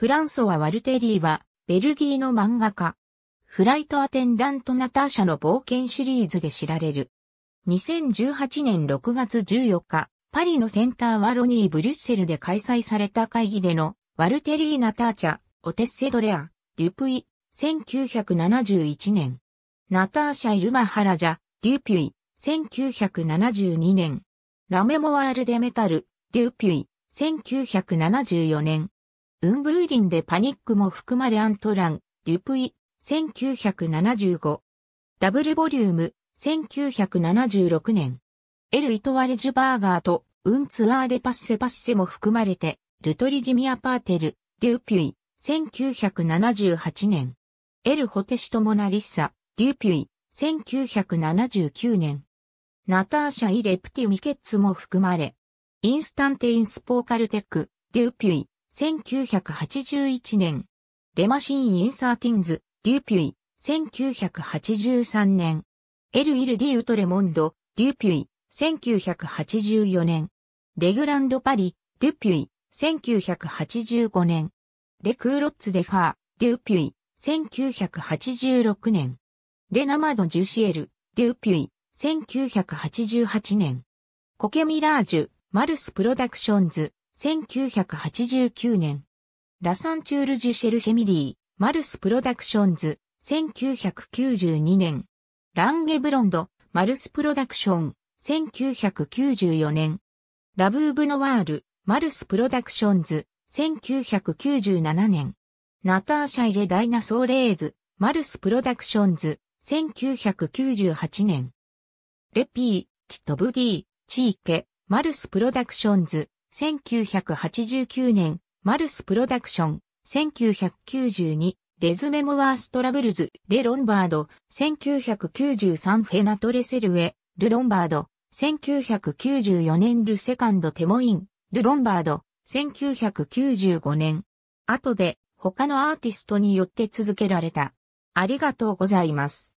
フランソワ・ワルテリーは、ベルギーの漫画家。フライトアテンダント・ナターシャの冒険シリーズで知られる。2018年6月14日、パリのセンター・ワロニー・ブリュッセルで開催された会議での、ワルテリー・ナターチャ、オテッセ・ドレア、デュプイ、1971年。ナターシャ・イルマ・ハラジャ、デュピュイ、1972年。ラメモワール・デ・メタル、デュピュイ、1974年。ウンブーリンでパニックも含まれアントラン、デュプイ、1975。ダブルボリューム、1976年。エル・イトワレジュバーガーと、ウンツアーデパッセパッセも含まれて、ルトリジミアパーテル、デュピュイ、1978年。エル・ホテシトモナリッサ、デュピュイ、1979年。ナターシャ・イ・レプティ・ミケッツも含まれ、インスタンテインスポーカルテック、デュピュイ、1981年、レマシーン・インサーティンズ、デューピュイ、1983年、エル・イル・ディ・ウトレモンド、デューピュイ、1984年、レグランド・パリ、デュピュイ、1985年、レクーロッツ・デ・ファー、デュピュイ、1986年、レナマド・ジュシエル、デュピュイ、1988年、コケ・ミラージュ、マルス・プロダクションズ、1989年。ラサンチュール・ジュシェル・シェミディ、マルス・プロダクションズ、1992年。ランゲ・ブロンド、マルス・プロダクション、1994年。ラブーブ・ノワール、マルス・プロダクションズ、1997年。ナターシャ・イレ・ダイナソー・レーズ、マルス・プロダクションズ、1998年。レピー、キットブディ、チーケ、マルス・プロダクションズ、1989年、マルスプロダクション、1992、レズメモワーストラブルズ、レ・ロンバード、1993フェナトレセルウェ、ル・ロンバード、1994年ル・セカンド・テモイン、ル・ロンバード、1995年。後で他のアーティストによって続けられた。ありがとうございます。